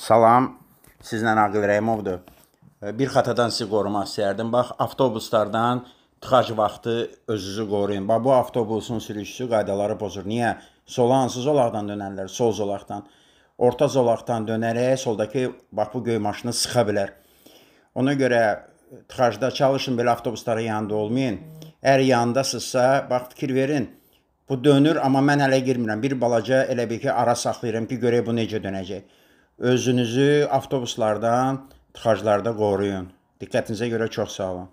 Salam, sizlə Aqil Rəhimovdur. E, bir xatadan sizi qorumaq istərdim. Bax, avtobuslardan tıxac vaxtı özünüzü qoruyun. Bax, bu avtobusun sürüşçüsü qaydaları pozur. Niyə? Sola hansı zolaqdan dönərlər? Sol zolaqdan. Orta zolaqdan dönərək soldakı bax bu göy maşını sıxa bilər. Ona görə e, tıxacda çalışın, belə avtobuslara yanında olmayın. Əgər yandasınızsa, bax fikir verin. Bu dönür, amma mən hələ girmirəm. Bir balaca elə bir ki, ara saxlayıram ki, görək bu necə dönəcək. Özünüzü avtobuslardan, tıxaclarda qoruyun. Diqqətinizə görə çox sağ olun.